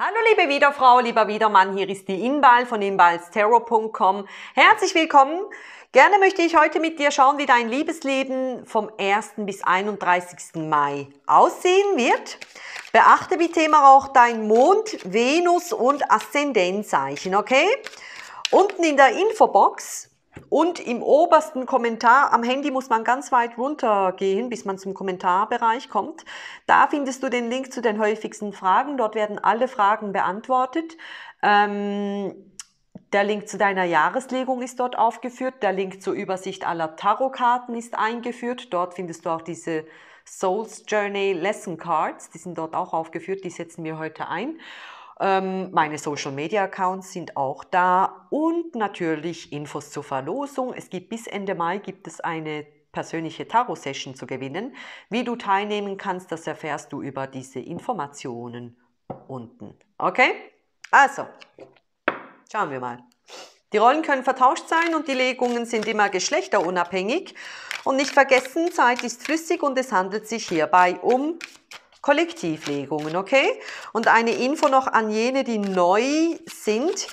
Hallo liebe Wiederfrau, lieber Wiedermann, hier ist die Inbal von inbalsterror.com. Herzlich willkommen. Gerne möchte ich heute mit dir schauen, wie dein Liebesleben vom 1. bis 31. Mai aussehen wird. Beachte bitte immer auch dein Mond, Venus und Aszendenzzeichen, okay? Unten in der Infobox und im obersten Kommentar, am Handy muss man ganz weit runtergehen, bis man zum Kommentarbereich kommt. Da findest du den Link zu den häufigsten Fragen. Dort werden alle Fragen beantwortet. Ähm, der Link zu deiner Jahreslegung ist dort aufgeführt. Der Link zur Übersicht aller Tarotkarten ist eingeführt. Dort findest du auch diese Souls Journey Lesson Cards. Die sind dort auch aufgeführt. Die setzen wir heute ein. Ähm, meine Social Media Accounts sind auch da und natürlich Infos zur Verlosung. Es gibt bis Ende Mai gibt es eine persönliche Tarot-Session zu gewinnen. Wie du teilnehmen kannst, das erfährst du über diese Informationen unten. Okay? Also, schauen wir mal. Die Rollen können vertauscht sein und die Legungen sind immer geschlechterunabhängig. Und nicht vergessen, Zeit ist flüssig und es handelt sich hierbei um Kollektivlegungen, okay? Und eine Info noch an jene, die neu sind.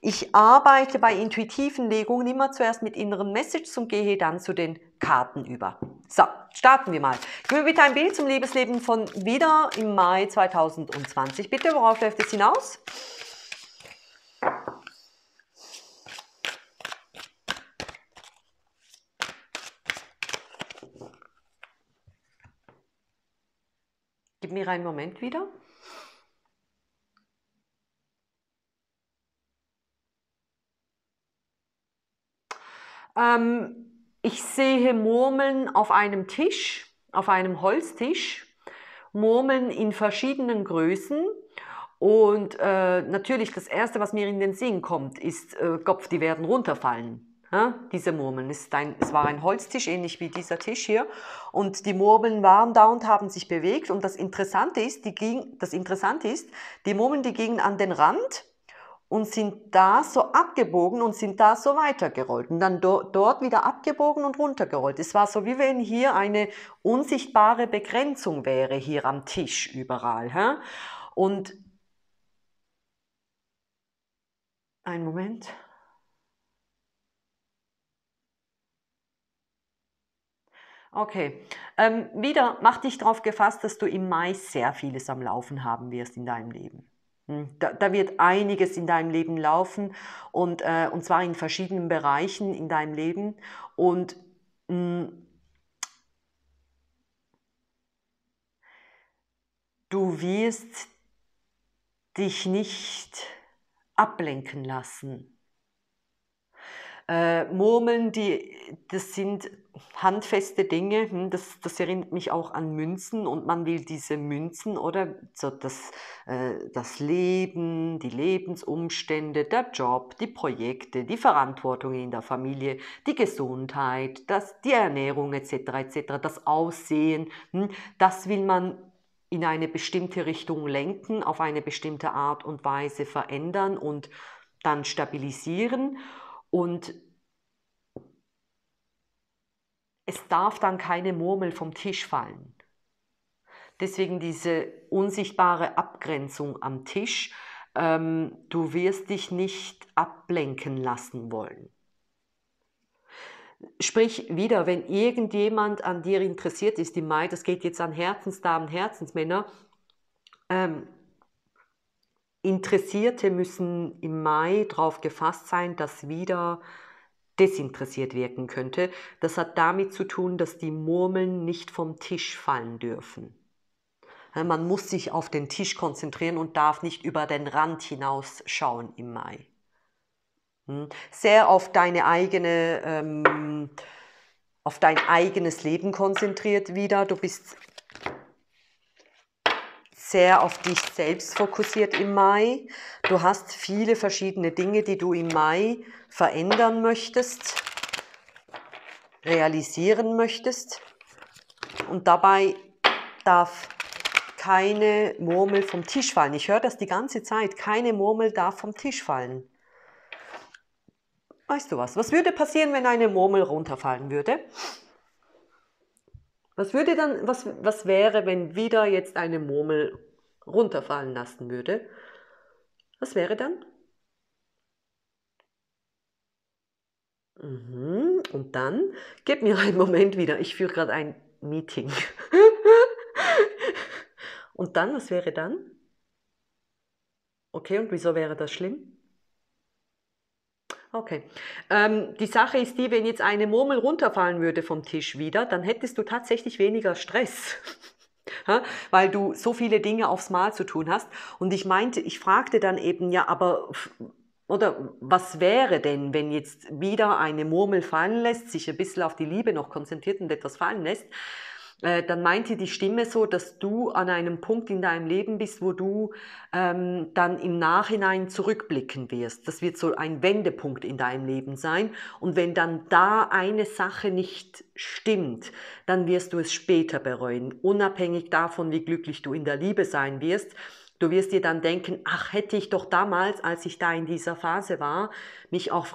Ich arbeite bei intuitiven Legungen immer zuerst mit inneren Messages und gehe dann zu den Karten über. So, starten wir mal. Ich will bitte ein Bild zum Liebesleben von wieder im Mai 2020. Bitte, worauf läuft es hinaus? ihren Moment wieder. Ähm, ich sehe Murmeln auf einem Tisch, auf einem Holztisch, Murmeln in verschiedenen Größen. Und äh, natürlich das Erste, was mir in den Sinn kommt, ist äh, Kopf, die werden runterfallen. Ja, diese Murmeln. Es, ein, es, war ein Holztisch, ähnlich wie dieser Tisch hier. Und die Murmeln waren da und haben sich bewegt. Und das Interessante ist, die, ging, das Interessante ist, die Murmeln, die gingen an den Rand und sind da so abgebogen und sind da so weitergerollt. Und dann do, dort wieder abgebogen und runtergerollt. Es war so, wie wenn hier eine unsichtbare Begrenzung wäre, hier am Tisch überall. Ja? Und ein Moment. Okay. Ähm, wieder, mach dich darauf gefasst, dass du im Mai sehr vieles am Laufen haben wirst in deinem Leben. Hm? Da, da wird einiges in deinem Leben laufen und, äh, und zwar in verschiedenen Bereichen in deinem Leben. Und mh, hm, du wirst dich nicht ablenken lassen äh, Murmeln, die, das sind handfeste Dinge, hm, das, das, erinnert mich auch an Münzen und man will diese Münzen oder so das, äh, das Leben, die Lebensumstände, der Job, die Projekte, die Verantwortung in der Familie, die Gesundheit, das, die Ernährung etc. etc., das Aussehen, hm, das will man in eine bestimmte Richtung lenken, auf eine bestimmte Art und Weise verändern und dann stabilisieren. Und es darf dann keine Murmel vom Tisch fallen. Deswegen diese unsichtbare Abgrenzung am Tisch. Ähm, du wirst dich nicht ablenken lassen wollen. Sprich wieder, wenn irgendjemand an dir interessiert ist, die Mai, das geht jetzt an Herzensdamen, Herzensmänner, ähm, Interessierte müssen im Mai darauf gefasst sein, dass wieder desinteressiert wirken könnte. Das hat damit zu tun, dass die Murmeln nicht vom Tisch fallen dürfen. Man muss sich auf den Tisch konzentrieren und darf nicht über den Rand hinausschauen im Mai. Hm? Sehr auf deine eigene, ähm, auf dein eigenes Leben konzentriert wieder. Du bist sehr auf dich selbst fokussiert im Mai. Du hast viele verschiedene Dinge, die du im Mai verändern möchtest, realisieren möchtest. Und dabei darf keine Murmel vom Tisch fallen. Ich höre das die ganze Zeit. Keine Murmel darf vom Tisch fallen. Weißt du was? Was würde passieren, wenn eine Murmel runterfallen würde? Was würde dann, was, was wäre, wenn wieder jetzt eine Murmel runterfallen lassen würde? Was wäre dann? Mhm. Und dann, gib mir einen Moment wieder, ich führe gerade ein Meeting. und dann, was wäre dann? Okay, und wieso wäre das schlimm? Okay. Ähm, die Sache ist die, wenn jetzt eine Murmel runterfallen würde vom Tisch wieder, dann hättest du tatsächlich weniger Stress. Weil du so viele Dinge aufs Mal zu tun hast. Und ich meinte, ich fragte dann eben, ja, aber oder was wäre denn, wenn jetzt wieder eine Murmel fallen lässt, sich ein bisschen auf die Liebe noch konzentriert und etwas fallen lässt? Äh, dann meinte die Stimme so, dass du an einem Punkt in deinem Leben bist, wo du ähm, dann im Nachhinein zurückblicken wirst. Das wird so ein Wendepunkt in deinem Leben sein. Und wenn dann da eine Sache nicht stimmt, dann wirst du es später bereuen, unabhängig davon, wie glücklich du in der Liebe sein wirst. Du wirst dir dann denken, ach, hätte ich doch damals, als ich da in dieser Phase war, mich auch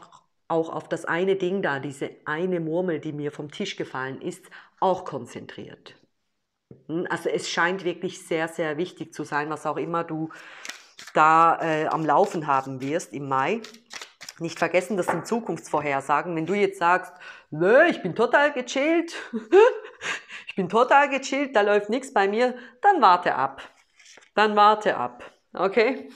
auch auf das eine Ding da, diese eine Murmel, die mir vom Tisch gefallen ist, auch konzentriert. Hm, also es scheint wirklich sehr, sehr wichtig zu sein, was auch immer du da äh, am Laufen haben wirst im Mai. Nicht vergessen, das sind Zukunftsvorhersagen. Wenn du jetzt sagst, nö, ich bin total gechillt, ich bin total gechillt, da läuft nichts bei mir, dann warte ab. Dann warte ab. Okay?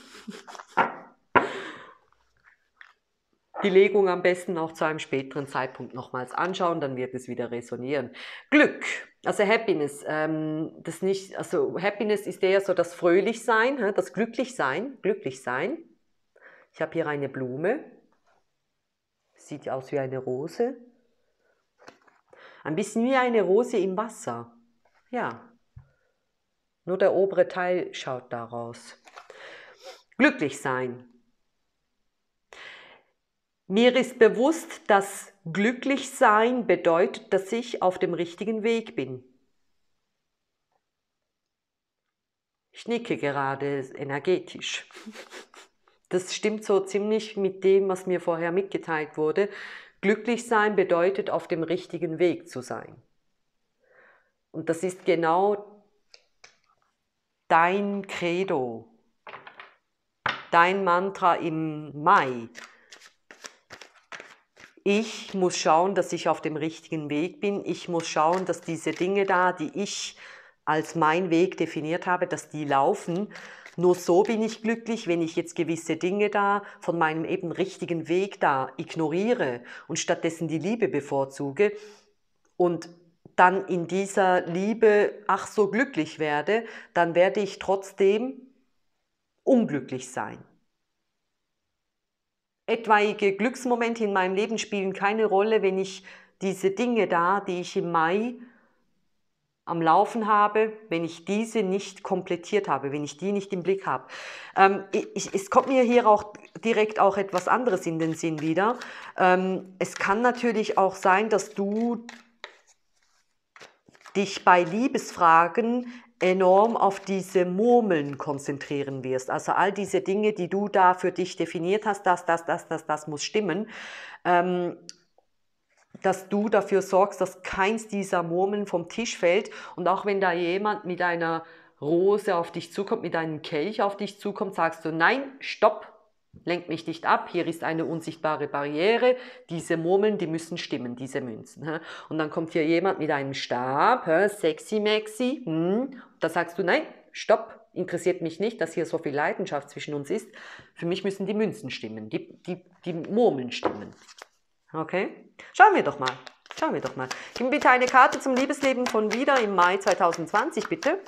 die Legung am besten auch zu einem späteren Zeitpunkt nochmals anschauen, dann wird es wieder resonieren. Glück, also Happiness, ähm, das nicht, also Happiness ist eher so das Fröhlichsein, das Glücklichsein, Glücklichsein. Ich habe hier eine Blume, sieht aus wie eine Rose, ein bisschen wie eine Rose im Wasser, ja. Nur der obere Teil schaut daraus. Glücklich sein, mir ist bewusst, dass glücklich sein bedeutet, dass ich auf dem richtigen Weg bin. Ich nicke gerade energetisch. Das stimmt so ziemlich mit dem, was mir vorher mitgeteilt wurde. Glücklich sein bedeutet, auf dem richtigen Weg zu sein. Und das ist genau dein Credo, dein Mantra im Mai. Ich muss schauen, dass ich auf dem richtigen Weg bin. Ich muss schauen, dass diese Dinge da, die ich als mein Weg definiert habe, dass die laufen. Nur so bin ich glücklich, wenn ich jetzt gewisse Dinge da von meinem eben richtigen Weg da ignoriere und stattdessen die Liebe bevorzuge und dann in dieser Liebe ach so glücklich werde, dann werde ich trotzdem unglücklich sein etwaige Glücksmomente in meinem Leben spielen keine Rolle, wenn ich diese Dinge da, die ich im Mai am Laufen habe, wenn ich diese nicht komplettiert habe, wenn ich die nicht im Blick habe. Ähm, ich, es kommt mir hier auch direkt auch etwas anderes in den Sinn wieder. Ähm, es kann natürlich auch sein, dass du dich bei Liebesfragen enorm auf diese Murmeln konzentrieren wirst. Also all diese Dinge, die du da für dich definiert hast, das, das, das, das, das muss stimmen, ähm, dass du dafür sorgst, dass keins dieser Murmeln vom Tisch fällt. Und auch wenn da jemand mit einer Rose auf dich zukommt, mit einem Kelch auf dich zukommt, sagst du, nein, stopp, lenk mich nicht ab, hier ist eine unsichtbare Barriere, diese Murmeln, die müssen stimmen, diese Münzen. Und dann kommt hier jemand mit einem Stab, sexy maxi, hm? da sagst du, nein, stopp, interessiert mich nicht, dass hier so viel Leidenschaft zwischen uns ist. Für mich müssen die Münzen stimmen, die, die, die Murmeln stimmen. Okay? Schauen wir doch mal. Schauen wir doch mal. Gib mir bitte eine Karte zum Liebesleben von wieder im Mai 2020, bitte.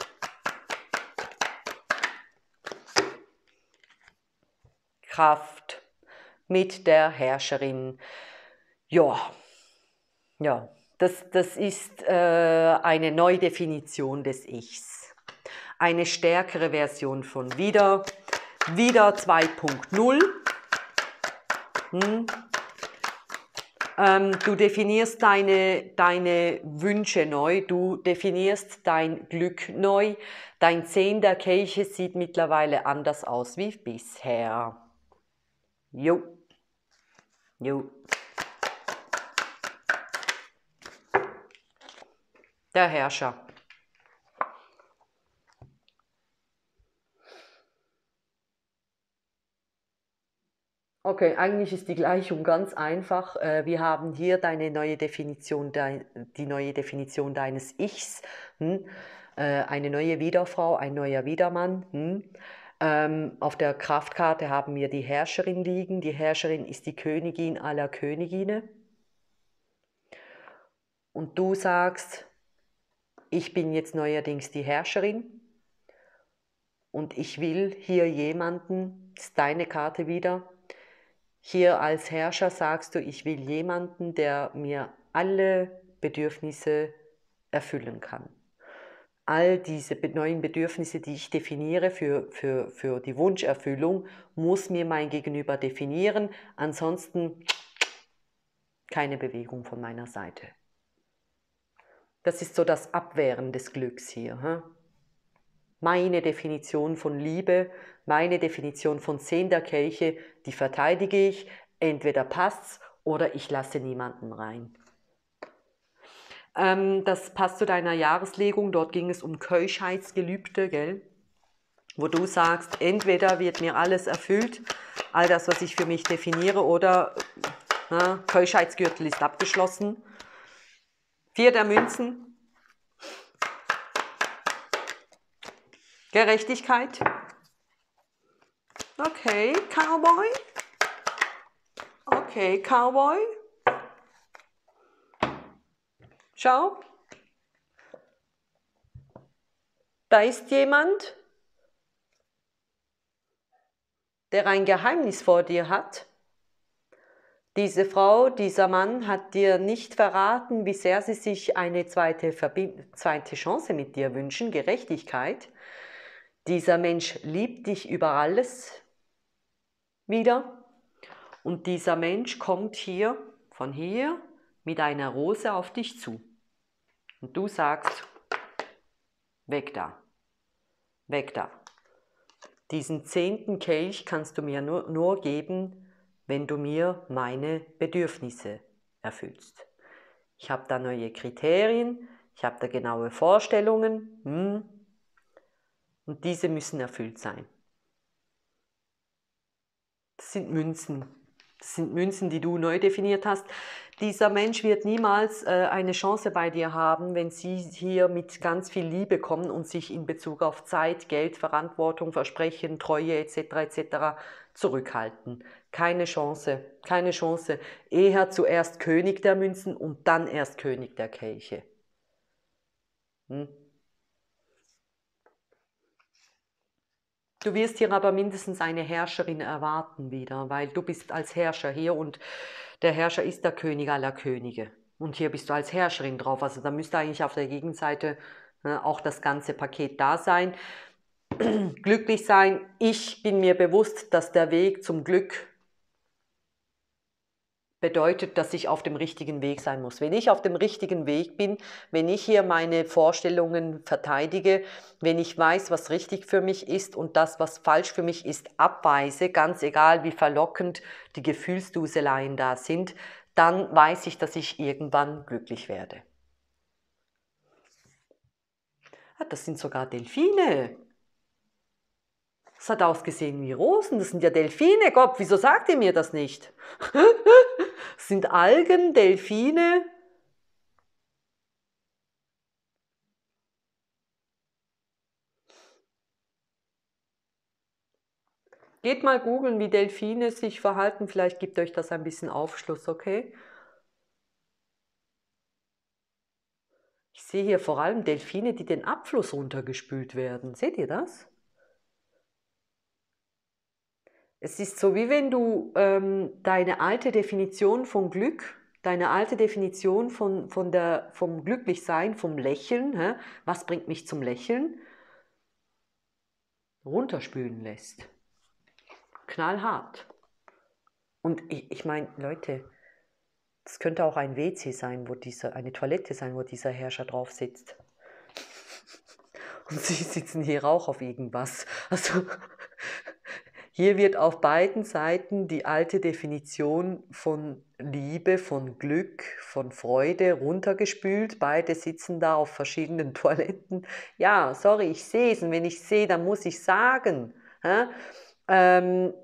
Kraft mit der Herrscherin. Ja, ja, das, das ist äh, eine Neudefinition des Ichs. Eine stärkere Version von wieder, wieder 2.0. Hm. Ähm, du definierst deine, deine Wünsche neu, du definierst dein Glück neu. Dein Zehn der Kelche sieht mittlerweile anders aus wie bisher. Jo. Jo. Der Herrscher. Okay, eigentlich ist die Gleichung ganz einfach. Äh, wir haben hier deine neue Definition, die neue Definition deines Ichs, hm? äh, eine neue Wiederfrau, ein neuer Wiedermann. Hm? Ähm, auf der Kraftkarte haben wir die Herrscherin liegen. Die Herrscherin ist die Königin aller Königine. Und du sagst, ich bin jetzt neuerdings die Herrscherin und ich will hier jemanden, das ist deine Karte wieder, hier als Herrscher sagst du, ich will jemanden, der mir alle Bedürfnisse erfüllen kann all diese neuen Bedürfnisse, die ich definiere für, für, für die Wunscherfüllung, muss mir mein Gegenüber definieren. Ansonsten keine Bewegung von meiner Seite. Das ist so das Abwehren des Glücks hier. Hm? Meine Definition von Liebe, meine Definition von Seenderkelche, die verteidige ich. Entweder passt's oder ich lasse niemanden rein. Ähm, das passt zu deiner Jahreslegung. Dort ging es um Keuschheitsgelübde, gell? wo du sagst, entweder wird mir alles erfüllt, all das, was ich für mich definiere, oder äh, na, ne, Keuschheitsgürtel ist abgeschlossen. Vier der Münzen. Gerechtigkeit. Okay, Cowboy. Okay, Cowboy. Schau, da ist jemand, der ein Geheimnis vor dir hat. Diese Frau, dieser Mann hat dir nicht verraten, wie sehr sie sich eine zweite, zweite Chance mit dir wünschen, Gerechtigkeit. Dieser Mensch liebt dich über alles wieder. Und dieser Mensch kommt hier, von hier, mit einer Rose auf dich zu. Und du sagst, weg da, weg da. Diesen zehnten Kelch kannst du mir nur, nur geben, wenn du mir meine Bedürfnisse erfüllst. Ich habe da neue Kriterien, ich habe da genaue Vorstellungen hm, und diese müssen erfüllt sein. Das sind Münzen. Das sind Münzen, die du neu definiert hast dieser Mensch wird niemals äh, eine Chance bei dir haben, wenn sie hier mit ganz viel Liebe kommen und sich in Bezug auf Zeit, Geld, Verantwortung, Versprechen, Treue etc. etc. zurückhalten. Keine Chance, keine Chance. Eher zuerst König der Münzen und dann erst König der Kelche. Hm? Du wirst hier aber mindestens eine Herrscherin erwarten wieder, weil du bist als Herrscher hier und der Herrscher ist der König aller Könige. Und hier bist du als Herrscherin drauf. Also da müsste eigentlich auf der Gegenseite ne, auch das ganze Paket da sein. Glücklich sein. Ich bin mir bewusst, dass der Weg zum Glück bedeutet, dass ich auf dem richtigen Weg sein muss. Wenn ich auf dem richtigen Weg bin, wenn ich hier meine Vorstellungen verteidige, wenn ich weiß, was richtig für mich ist und das, was falsch für mich ist, abweise, ganz egal wie verlockend die Gefühlsduseleien da sind, dann weiß ich, dass ich irgendwann glücklich werde. Ah, das sind sogar Delfine. Das hat ausgesehen wie Rosen, das sind ja Delfine. Gott, wieso sagt ihr mir das nicht? sind Algen, Delfine, Geht mal googeln, wie Delfine sich verhalten. Vielleicht gibt euch das ein bisschen Aufschluss, okay? Ich sehe hier vor allem Delfine, die den Abfluss runtergespült werden. Seht ihr das? Es ist so, wie wenn du ähm, deine alte Definition von Glück, deine alte Definition von, von der, vom Glücklichsein, vom Lächeln, hä? was bringt mich zum Lächeln, runterspülen lässt. Knallhart. Und ich, ich meine, Leute, es könnte auch ein WC sein, wo dieser, eine Toilette sein, wo dieser Herrscher drauf sitzt. Und sie sitzen hier auch auf irgendwas. Also, hier wird auf beiden Seiten die alte Definition von Liebe, von Glück, von Freude runtergespült. Beide sitzen da auf verschiedenen Toiletten. Ja, sorry, ich sehe es und wenn ich sehe, dann muss ich sagen. Ja? Ähm,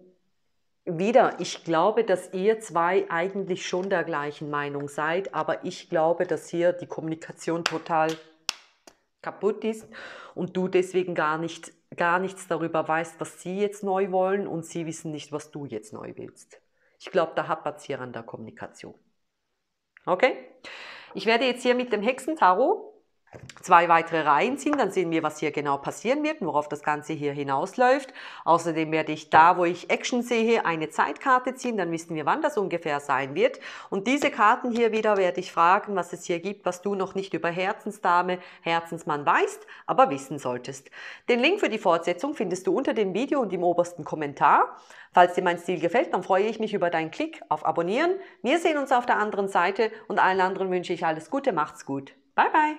wieder, ich glaube, dass ihr zwei eigentlich schon der gleichen Meinung seid, aber ich glaube, dass hier die Kommunikation total kaputt ist und du deswegen gar nicht gar nichts darüber weißt, was sie jetzt neu wollen und sie wissen nicht, was du jetzt neu willst. Ich glaube, da hapert es hier an der Kommunikation. Okay? Ich werde jetzt hier mit dem Hexentarot zwei weitere Reihen ziehen, dann sehen wir, was hier genau passieren wird und worauf das Ganze hier hinausläuft. Außerdem werde ich da, wo ich Action sehe, eine Zeitkarte ziehen, dann wissen wir, wann das ungefähr sein wird. Und diese Karten hier wieder werde ich fragen, was es hier gibt, was du noch nicht über Herzensdame, Herzensmann weißt, aber wissen solltest. Den Link für die Fortsetzung findest du unter dem Video und im obersten Kommentar. Falls dir mein Stil gefällt, dann freue ich mich über deinen Klick auf Abonnieren. Wir sehen uns auf der anderen Seite und allen anderen wünsche ich alles Gute, macht's gut. Bye bye!